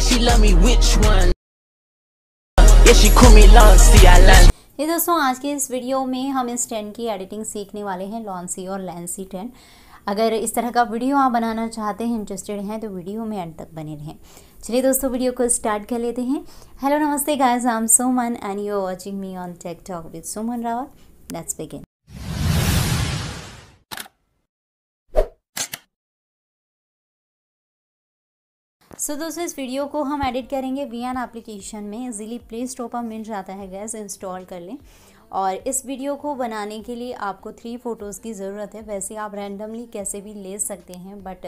said she love me, which one? Yeah, she call me I like ये दोस्तों आज के इस वीडियो में हम इस ट्रेंड की एडिटिंग सीखने वाले हैं लॉन्सी और लैंसी ट्रेंड अगर इस तरह का वीडियो आप बनाना चाहते हैं इंटरेस्टेड हैं तो वीडियो में एंड तक बने रहें चलिए दोस्तों वीडियो को स्टार्ट कर लेते हैं हेलो नमस्ते guys I am Soman and you are watching me on tech talk with Suman Rawat let's begin so so, दोस्तों इस वीडियो को हम एडिट करेंगे वी एन एप्लीकेशन में इजीली प्ले स्टोर पर मिल जाता है गैस इंस्टॉल कर लें और इस वीडियो को बनाने के लिए आपको थ्री फ़ोटोज़ की ज़रूरत है वैसे आप रैंडमली कैसे भी ले सकते हैं बट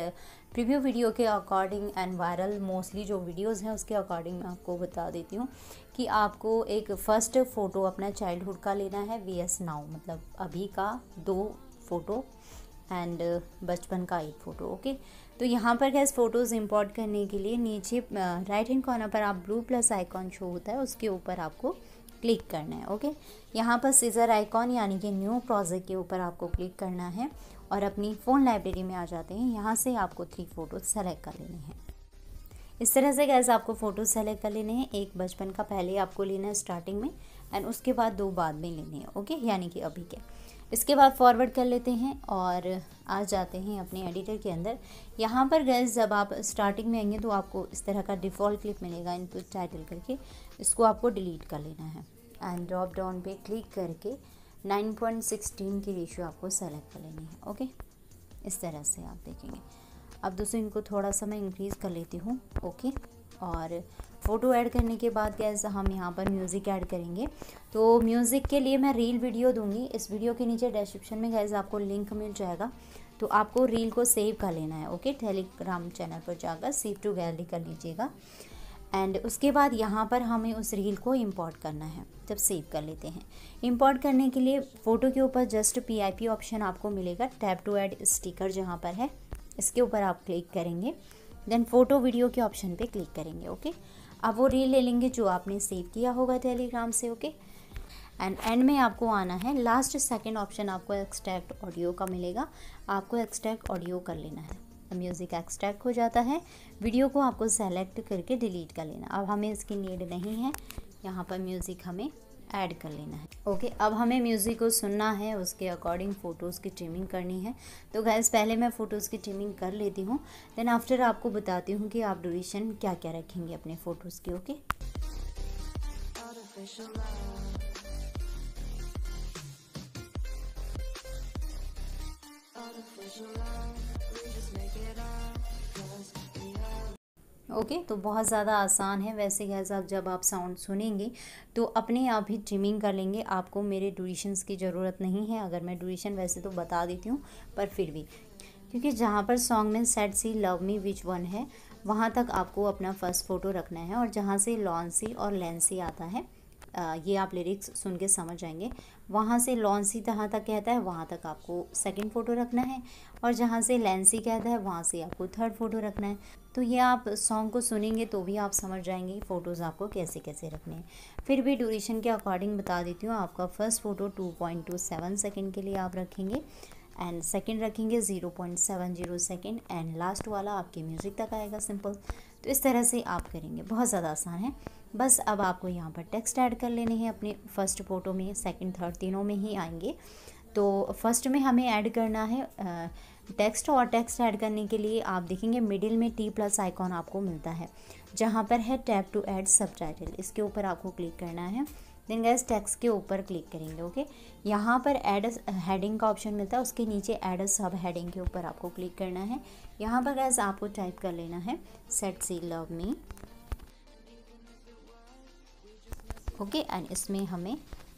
प्रीव्यू वीडियो के अकॉर्डिंग एंड वायरल मोस्टली जो वीडियोस हैं उसके अकॉर्डिंग मैं आपको बता देती हूँ कि आपको एक फ़र्स्ट फ़ोटो अपना चाइल्डहुड का लेना है वी एस नाउ मतलब अभी का दो फ़ोटो एंड बचपन का एक फ़ोटो ओके तो यहाँ पर गैस फ़ोटोज़ इंपोर्ट करने के लिए नीचे राइट हैंड कॉर्नर पर आप ब्लू प्लस आइकॉन शो होता है उसके ऊपर आपको क्लिक करना है ओके यहाँ पर सीज़र आइकॉन यानी कि न्यू प्रोजेक्ट के ऊपर आपको क्लिक करना है और अपनी फ़ोन लाइब्रेरी में आ जाते हैं यहाँ से आपको थ्री फ़ोटो सेलेक्ट कर लेने हैं इस तरह से गैस आपको फ़ोटो सेलेक्ट कर लेने हैं एक बचपन का पहले आपको लेना है स्टार्टिंग में एंड उसके बाद दो बाद में लेने हैं ओके यानी कि अभी के इसके बाद फॉरवर्ड कर लेते हैं और आ जाते हैं अपने एडिटर के अंदर यहाँ पर गए जब आप स्टार्टिंग में आएंगे तो आपको इस तरह का डिफ़ॉल्ट क्लिप मिलेगा इनपुट टाइटल तो करके इसको आपको डिलीट कर लेना है एंड ड्रॉप डाउन पे क्लिक करके 9.16 की रेशियो आपको सेलेक्ट कर लेनी है ओके इस तरह से आप देखेंगे अब दोस्तों इनको थोड़ा सा मैं इंक्रीज़ कर लेती हूँ ओके और फ़ोटो ऐड करने के बाद गैस हम यहाँ पर म्यूज़िक ऐड करेंगे तो म्यूज़िक के लिए मैं रील वीडियो दूंगी इस वीडियो के नीचे डिस्क्रिप्शन में गैस आपको लिंक मिल जाएगा तो आपको रील को सेव कर लेना है ओके टेलीग्राम चैनल पर जाकर सेव टू गैलरी कर लीजिएगा एंड उसके बाद यहाँ पर हमें उस रील को इम्पोर्ट करना है जब सेव कर लेते हैं इम्पोर्ट करने के लिए फ़ोटो के ऊपर जस्ट पीआईपी ऑप्शन आपको मिलेगा टैप टू ऐड स्टिकर जहाँ पर है इसके ऊपर आप क्लिक करेंगे देन फ़ोटो वीडियो के ऑप्शन पे क्लिक करेंगे ओके okay? आप वो रील ले लेंगे जो आपने सेव किया होगा टेलीग्राम से ओके एंड एंड में आपको आना है लास्ट सेकेंड ऑप्शन आपको एक्सट्रैक्ट ऑडियो का मिलेगा आपको एक्सट्रैक्ट ऑडियो कर लेना है म्यूज़िक एक्सट्रैक्ट हो जाता है वीडियो को आपको सेलेक्ट करके डिलीट कर लेना अब हमें इसकी नीड नहीं है यहाँ पर म्यूज़िक हमें ऐड कर लेना है ओके okay, अब हमें म्यूज़िक को सुनना है उसके अकॉर्डिंग फ़ोटोज़ की ट्रिमिंग करनी है तो गैस पहले मैं फ़ोटोज़ की ट्रिमिंग कर लेती हूँ देन आफ्टर आपको बताती हूँ कि आप ड्यूरेशन क्या क्या रखेंगे अपने फ़ोटोज़ की ओके okay? ओके तो बहुत ज़्यादा आसान है वैसे गैस आप जब आप साउंड सुनेंगे तो अपने आप ही ट्रिमिंग कर लेंगे आपको मेरे ड्यूरेशंस की ज़रूरत नहीं है अगर मैं ड्यूरेशन वैसे तो बता देती हूँ पर फिर भी क्योंकि जहाँ पर सॉन्ग में set see love me which one है वहाँ तक आपको अपना फ़र्स्ट फ़ोटो रखना है और जहाँ से लॉन्सी और लेंसी आता है ये आप लिरिक्स सुन के समझ जाएंगे वहाँ से लॉन्सी जहाँ तक कहता है वहाँ तक आपको सेकंड फ़ोटो रखना है और जहाँ से लेंसी कहता है वहाँ से आपको थर्ड फ़ोटो रखना है तो ये आप सॉन्ग को सुनेंगे तो भी आप समझ जाएंगे फ़ोटोज़ आपको कैसे कैसे रखने हैं फिर भी ड्यूरेशन के अकॉर्डिंग बता देती हूँ आपका first photo two point two seven second के लिए आप रखेंगे एंड सेकेंड रखेंगे zero point seven zero second and last वाला आपके म्यूज़िक तक आएगा सिंपल तो इस तरह से आप करेंगे बहुत ज़्यादा आसान है बस अब आपको यहाँ पर टेक्स्ट ऐड कर लेने हैं अपने फर्स्ट फोटो में सेकंड थर्ड तीनों में ही आएंगे तो फर्स्ट में हमें ऐड करना है टेक्स्ट और टेक्स्ट ऐड करने के लिए आप देखेंगे मिडिल में टी प्लस आइकॉन आपको मिलता है जहाँ पर है टैप टू ऐड सब इसके ऊपर आपको क्लिक करना है देन गैस टेक्स के ऊपर क्लिक करेंगे ओके यहाँ पर एड हेडिंग का ऑप्शन मिलता है उसके नीचे एड सब हेडिंग के ऊपर आपको क्लिक करना है यहाँ पर गैस आपको टाइप कर लेना है set see love me okay and इसमें हमें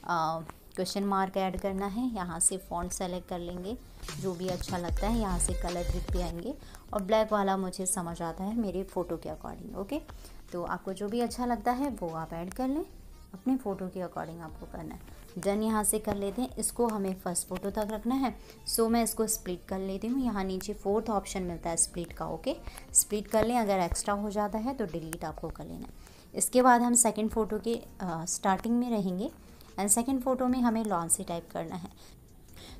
क्वेश्चन मार्क ऐड करना है यहाँ से फॉन्ट सेलेक्ट कर लेंगे जो भी अच्छा लगता है यहाँ से कलर दिख भी आएंगे और ब्लैक वाला मुझे समझ आता है मेरे फ़ोटो के अकॉर्डिंग ओके तो आपको जो भी अच्छा लगता है वो आप ऐड कर लें अपने फ़ोटो के अकॉर्डिंग आपको करना है डन यहाँ से कर लेते हैं इसको हमें फर्स्ट फ़ोटो तक रखना है सो मैं इसको स्प्लिट कर लेती हूँ यहाँ नीचे फोर्थ ऑप्शन मिलता है स्प्लिट का ओके स्प्लिट कर लें अगर एक्स्ट्रा हो जाता है तो डिलीट आपको कर लेना है इसके बाद हम सेकंड फ़ोटो के स्टार्टिंग में रहेंगे एंड सेकंड फ़ोटो में हमें लॉन्ग से टाइप करना है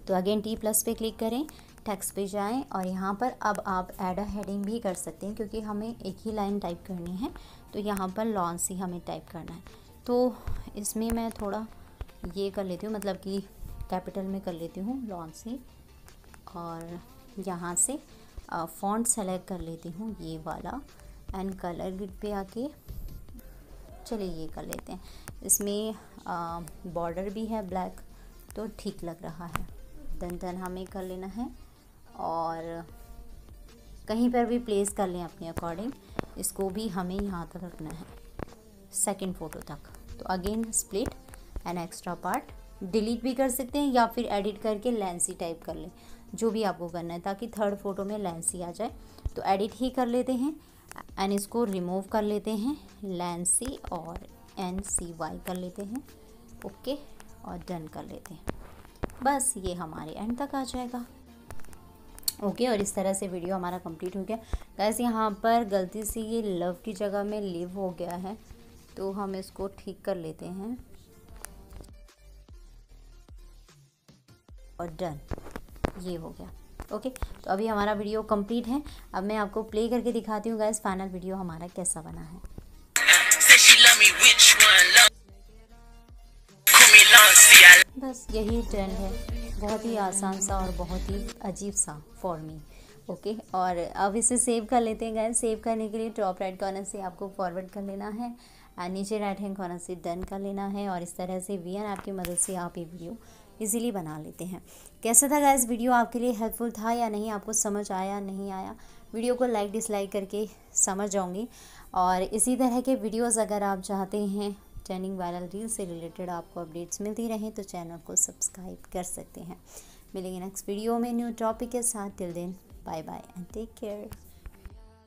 तो अगेन टी प्लस पे क्लिक करें टेक्स्ट पे जाएं और यहाँ पर अब आप एड अ हेडिंग भी कर सकते हैं क्योंकि हमें एक ही लाइन टाइप करनी है तो यहाँ पर लॉन्ग से हमें टाइप करना है तो इसमें मैं थोड़ा ये कर लेती हूँ मतलब कि कैपिटल में कर लेती हूँ लॉन्ग से और यहाँ से फ़ॉन्ट सेलेक्ट कर लेती हूँ ये वाला एंड कलर ग्रिड पे आके चलिए ये कर लेते हैं इसमें बॉर्डर भी है ब्लैक तो ठीक लग रहा है दन धन हमें कर लेना है और कहीं पर भी प्लेस कर लें अपने अकॉर्डिंग इसको भी हमें यहाँ तक रखना है सेकंड फ़ोटो तक तो again split and extra part delete भी कर सकते हैं या फिर एडिट करके लेंसी टाइप कर लें जो भी आपको करना है ताकि थर्ड फ़ोटो में लेंसी आ जाए तो एडिट ही कर लेते हैं एंड इसको रिमूव कर लेते हैं लैन सी और एन सी वाई कर लेते हैं ओके और डन कर लेते हैं बस ये हमारे एंड तक आ जाएगा ओके और इस तरह से वीडियो हमारा कंप्लीट हो गया गैस यहाँ पर गलती से ये लव की जगह में लिव हो गया है तो हम इसको ठीक कर लेते हैं और डन ये हो गया ओके तो अभी हमारा वीडियो कंप्लीट है अब मैं आपको प्ले करके दिखाती हूँ गैस फाइनल वीडियो हमारा कैसा बना है बस यही ट्रेंड है बहुत ही आसान सा और बहुत ही अजीब सा फॉर मी ओके और अब इसे सेव कर लेते हैं गैस सेव करने के लिए टॉप राइट कॉर्नर से आपको फॉरवर्ड कर लेना है नीचे राइट हैंड कॉर्नर से डन कर लेना है और इस तरह से वी आपकी मदद से आप ये वीडियो इजीली बना लेते हैं कैसा था गाइस वीडियो आपके लिए हेल्पफुल था या नहीं आपको समझ आया नहीं आया वीडियो को लाइक डिसलाइक करके समझ आऊँगी और इसी तरह के वीडियोज़ अगर आप चाहते हैं ट्रेंडिंग वायरल रील से रिलेटेड आपको अपडेट्स मिलती रहें तो चैनल को सब्सक्राइब कर सकते हैं मिलेंगे नेक्स्ट वीडियो में न्यू टॉपिक के साथ till then bye bye and take care